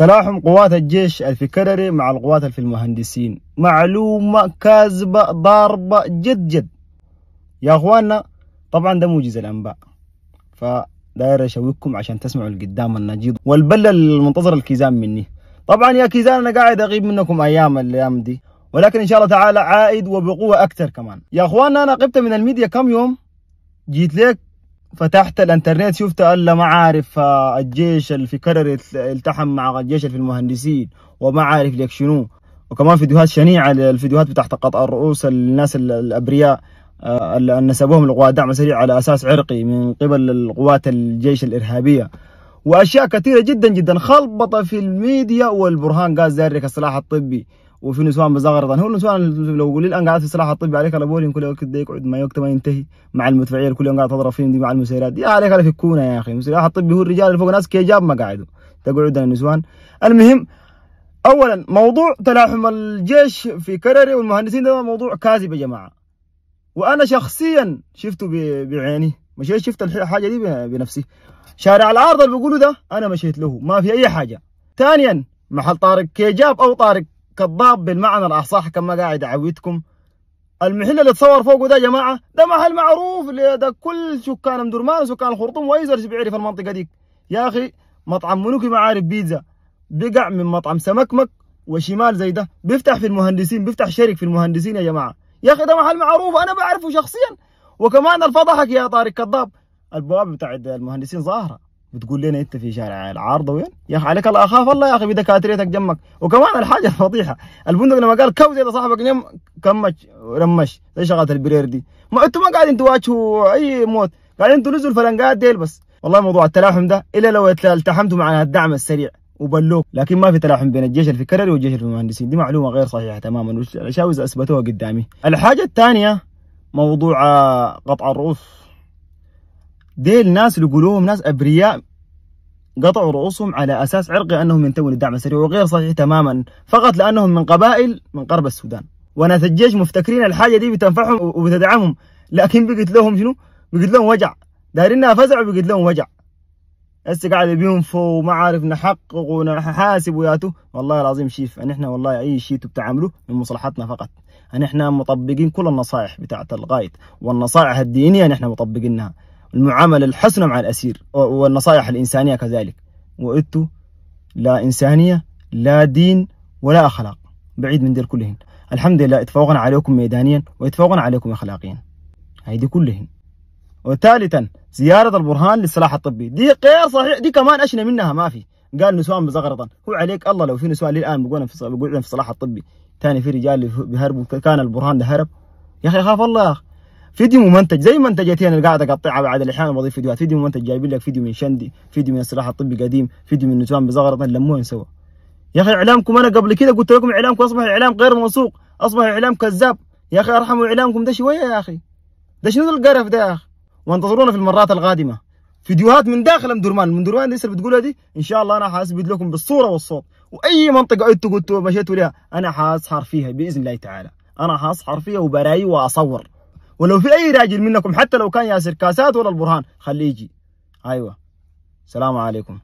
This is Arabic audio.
تلاحم قوات الجيش الفكرري مع القوات في المهندسين معلومة كاذبة ضاربة جد جد يا أخواننا طبعا ده موجز الأنباء فداير أشويكم عشان تسمعوا القدام النجيض والبلة المنتظر الكيزان مني طبعا يا كيزان أنا قاعد أغيب منكم أيام الأيام دي ولكن إن شاء الله تعالى عائد وبقوة أكثر كمان يا أخواننا أنا غبت من الميديا كم يوم جيت لك فتحت الانترنت شفت الا ما عارف آه، الجيش اللي في كرر التحم مع الجيش اللي في المهندسين وما عارف لك شنو وكمان فيديوهات شنيعه الفيديوهات بتاعت قطع الرؤوس الناس الابرياء آه، اللي نسبوهم لقوات دعم سريع على اساس عرقي من قبل القوات الجيش الارهابيه واشياء كثيره جدا جدا خلبطه في الميديا والبرهان قال ذلك السلاح الطبي وفي نسوان بزغرطن هو نسوان لو قليل الان قاعد في السلاح الطبي عليك على بولين كل وقت ديك يقعد ما يوقت ما ينتهي مع المدفعيه كل يوم قاعد تضرب فيهم دي مع المسيرات يا عليك على فكونا يا اخي السلاح الطبي هو الرجال اللي فوق ناس كيجاب ما قاعدوا تقعد النسوان المهم اولا موضوع تلاحم الجيش في كرري والمهندسين ده موضوع كاذب يا جماعه وانا شخصيا شفته بعيني مشيت شفت الحاجه دي بنفسي شارع العارضه اللي بيقولوا ده انا مشيت له ما في اي حاجه ثانيا محل طارق كيجاب او طارق كذاب بالمعنى الاصح كما قاعد اعودكم المحل اللي تصور فوقه ده يا جماعه ده محل معروف ده كل سكان ام درمان وسكان الخرطوم وايزر بيعرف المنطقه دي يا اخي مطعم منوكي معارف بيتزا بقع من مطعم سمكمك وشمال زي ده بيفتح في المهندسين بيفتح شريك في المهندسين يا جماعه يا اخي ده محل معروف انا بعرفه شخصيا وكمان الفضحك يا طارق كذاب البوابه بتاعت المهندسين ظاهره بتقول لنا انت في شارع العارضه وين؟ يا اخي عليك الله اخاف الله يا اخي بدكاترتك جنبك وكمان الحاجه الفضيحه البندق لما قال كوز زي صاحبك نم كمش رمش زي شغله البرير دي ما انتم ما قاعدين تواجهوا اي موت قاعدين تنزلوا الفلنقات ديل بس والله موضوع التلاحم ده الا لو التحمتوا مع الدعم السريع وبلوك لكن ما في تلاحم بين الجيش الفكري والجيش المهندسين دي معلومه غير صحيحه تماما والشاوز اثبتوها قدامي الحاجه الثانيه موضوع آه، قطع الرؤوس ديل ناس يقولوهم ناس ابرياء قطعوا رؤوسهم على اساس عرقي انهم ينتموا للدعم السريع وغير صحيح تماما فقط لانهم من قبائل من قرب السودان الجيش مفتكرين الحاجه دي بتنفعهم وبتدعمهم لكن بقت لهم شنو؟ بقت لهم وجع دايرينها فزع وبقت لهم وجع هسه قاعد بينفوا وما عارف نحقق ونحاسب وياتو والله العظيم شيف ان احنا والله اي شيء بتعملوه من مصلحتنا فقط ان احنا مطبقين كل النصائح بتاعت الغايد والنصائح الدينيه ان احنا مطبقينها المعاملة الحسنة مع الأسير والنصائح الإنسانية كذلك وإدت لا إنسانية لا دين ولا أخلاق بعيد من دير كلهن الحمد لله اتفوقنا عليكم ميدانيا واتفوقنا عليكم أخلاقيا هيدي كلهن وثالثا زيارة البرهان للصلاح الطبي دي غير صحيح دي كمان أشنى منها ما في قال نسوان بزغرطا هو عليك الله لو في نسوان للآن بيقولن في بيقولن في الصلاح الطبي ثاني في رجال بيهربوا كان البرهان ده هرب يا أخي خاف الله فيديو ممنتج زي منتجاتي انا قاعد اقطعها بعد الاحيان بضيف فيديوهات فيديو ممنتج جايبين لك فيديو من شندي فيديو من السلاح الطبي قديم فيديو من نتوان بزغرطه لموهم سوا يا اخي اعلامكم انا قبل كذا قلت لكم اعلامكم اصبح اعلام غير موثوق اصبح اعلام كذاب يا اخي ارحموا اعلامكم ده شويه يا اخي ده شنو القرف ده يا اخي وانتظرونا في المرات القادمه فيديوهات من داخل ام درمان من درمان اللي بتقولها دي ان شاء الله انا حاسبد لكم بالصوره والصوت واي منطقه انتم قلتوا مشيتوا لها انا حاسحر فيها باذن الله تعالى انا حاسحر فيها وبراي واصور ولو في اي راجل منكم حتى لو كان ياسر كاسات ولا البرهان خليه يجي ايوه السلام عليكم